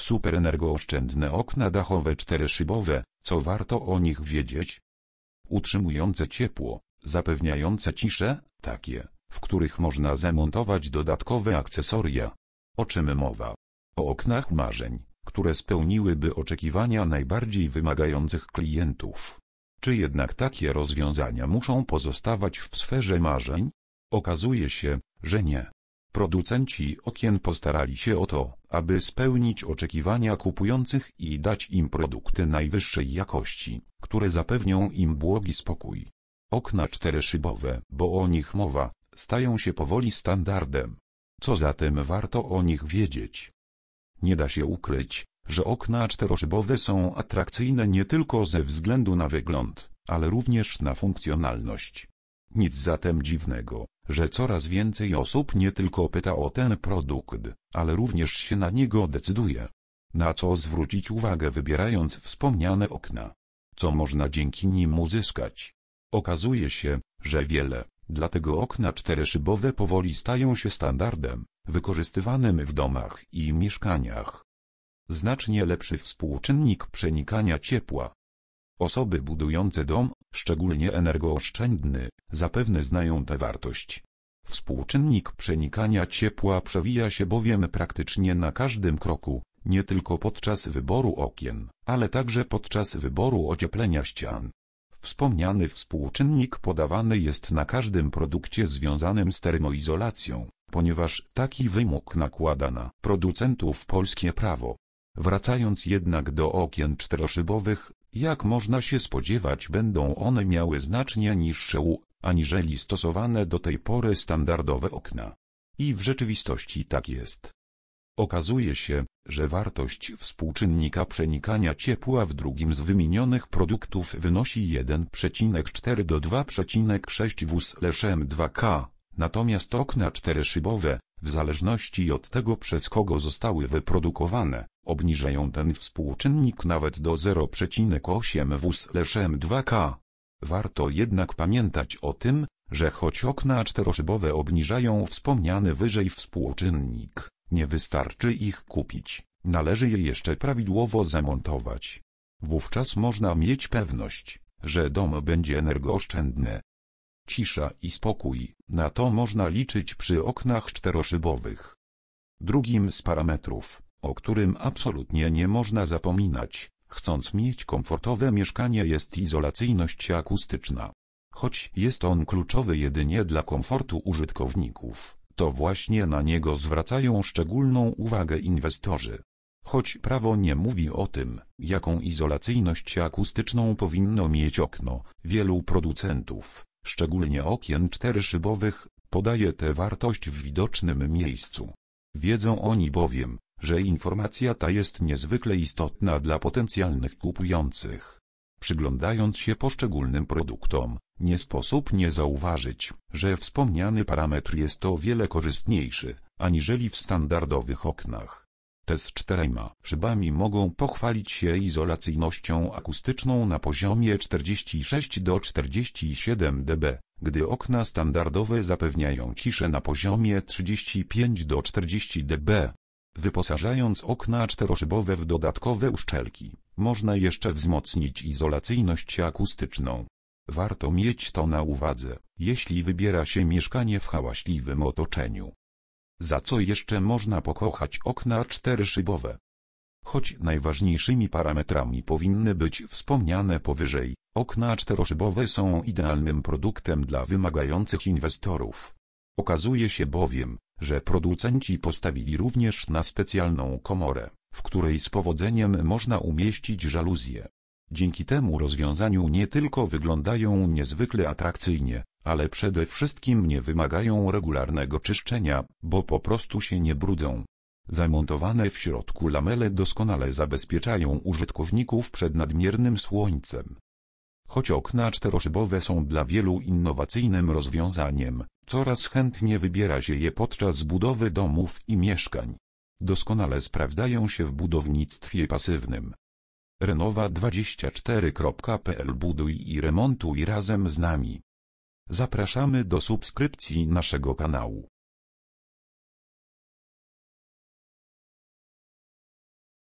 Super energooszczędne okna dachowe czteroszybowe, co warto o nich wiedzieć? Utrzymujące ciepło, zapewniające ciszę, takie, w których można zamontować dodatkowe akcesoria. O czym mowa? O oknach marzeń, które spełniłyby oczekiwania najbardziej wymagających klientów. Czy jednak takie rozwiązania muszą pozostawać w sferze marzeń? Okazuje się, że nie. Producenci okien postarali się o to, aby spełnić oczekiwania kupujących i dać im produkty najwyższej jakości, które zapewnią im błogi spokój. Okna czteroszybowe, bo o nich mowa, stają się powoli standardem. Co zatem warto o nich wiedzieć? Nie da się ukryć, że okna czteroszybowe są atrakcyjne nie tylko ze względu na wygląd, ale również na funkcjonalność. Nic zatem dziwnego, że coraz więcej osób nie tylko pyta o ten produkt, ale również się na niego decyduje. Na co zwrócić uwagę wybierając wspomniane okna? Co można dzięki nim uzyskać? Okazuje się, że wiele, dlatego okna czteroszybowe powoli stają się standardem, wykorzystywanym w domach i mieszkaniach. Znacznie lepszy współczynnik przenikania ciepła, Osoby budujące dom, szczególnie energooszczędny, zapewne znają tę wartość. Współczynnik przenikania ciepła przewija się bowiem praktycznie na każdym kroku, nie tylko podczas wyboru okien, ale także podczas wyboru ocieplenia ścian. Wspomniany współczynnik podawany jest na każdym produkcie związanym z termoizolacją, ponieważ taki wymóg nakłada na producentów polskie prawo. Wracając jednak do okien czteroszybowych, jak można się spodziewać będą one miały znacznie niższe U, aniżeli stosowane do tej pory standardowe okna. I w rzeczywistości tak jest. Okazuje się, że wartość współczynnika przenikania ciepła w drugim z wymienionych produktów wynosi 1,4 do 2,6 W/m2K, natomiast okna czteryszybowe w zależności od tego przez kogo zostały wyprodukowane, obniżają ten współczynnik nawet do 0,8 WSM2K. Warto jednak pamiętać o tym, że choć okna czteroszybowe obniżają wspomniany wyżej współczynnik, nie wystarczy ich kupić, należy je jeszcze prawidłowo zamontować. Wówczas można mieć pewność, że dom będzie energooszczędny cisza i spokój, na to można liczyć przy oknach czteroszybowych. Drugim z parametrów, o którym absolutnie nie można zapominać, chcąc mieć komfortowe mieszkanie jest izolacyjność akustyczna. Choć jest on kluczowy jedynie dla komfortu użytkowników, to właśnie na niego zwracają szczególną uwagę inwestorzy. Choć prawo nie mówi o tym, jaką izolacyjność akustyczną powinno mieć okno, wielu producentów, szczególnie okien czteroszybowych, podaje tę wartość w widocznym miejscu. Wiedzą oni bowiem, że informacja ta jest niezwykle istotna dla potencjalnych kupujących. Przyglądając się poszczególnym produktom, nie sposób nie zauważyć, że wspomniany parametr jest o wiele korzystniejszy, aniżeli w standardowych oknach. Te z czterema szybami mogą pochwalić się izolacyjnością akustyczną na poziomie 46 do 47 dB, gdy okna standardowe zapewniają ciszę na poziomie 35 do 40 dB. Wyposażając okna czteroszybowe w dodatkowe uszczelki, można jeszcze wzmocnić izolacyjność akustyczną. Warto mieć to na uwadze, jeśli wybiera się mieszkanie w hałaśliwym otoczeniu. Za co jeszcze można pokochać okna czteroszybowe? Choć najważniejszymi parametrami powinny być wspomniane powyżej, okna czteroszybowe są idealnym produktem dla wymagających inwestorów. Okazuje się bowiem, że producenci postawili również na specjalną komorę, w której z powodzeniem można umieścić żaluzje. Dzięki temu rozwiązaniu nie tylko wyglądają niezwykle atrakcyjnie, ale przede wszystkim nie wymagają regularnego czyszczenia, bo po prostu się nie brudzą. Zamontowane w środku lamele doskonale zabezpieczają użytkowników przed nadmiernym słońcem. Choć okna czteroszybowe są dla wielu innowacyjnym rozwiązaniem, coraz chętnie wybiera się je podczas budowy domów i mieszkań. Doskonale sprawdzają się w budownictwie pasywnym. Renowa24.pl buduj i remontuj razem z nami. Zapraszamy do subskrypcji naszego kanału.